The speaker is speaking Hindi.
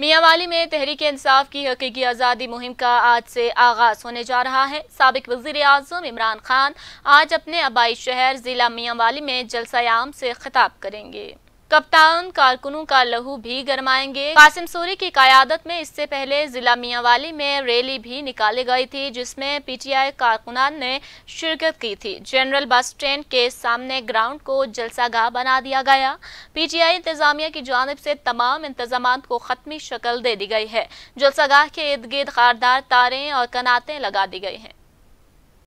मियांवाली में तहरीक इंसाफ की हकीकी आज़ादी मुहिम का आज से आगाज होने जा रहा है सबक वजीर अजम इमरान खान आज अपने आबाई शहर ज़िला मियांवाली में जलसायाम से खिताब करेंगे कप्तान कारकुनों का लहू भी गरमाएंगे कासिम सूरी की कयादत में इससे पहले जिला मियावाली में रैली भी निकाली गई थी जिसमें पीटीआई कारकुनान ने शिरकत की थी जनरल बस स्टैंड के सामने ग्राउंड को जलसागाह बना दिया गया पीटीआई इंतजामिया की जानब से तमाम इंतजाम को खत्मी शक्ल दे दी गई है जलसागाह के इर्द गिर्द खारदार तारें और कनातें लगा दी गई हैं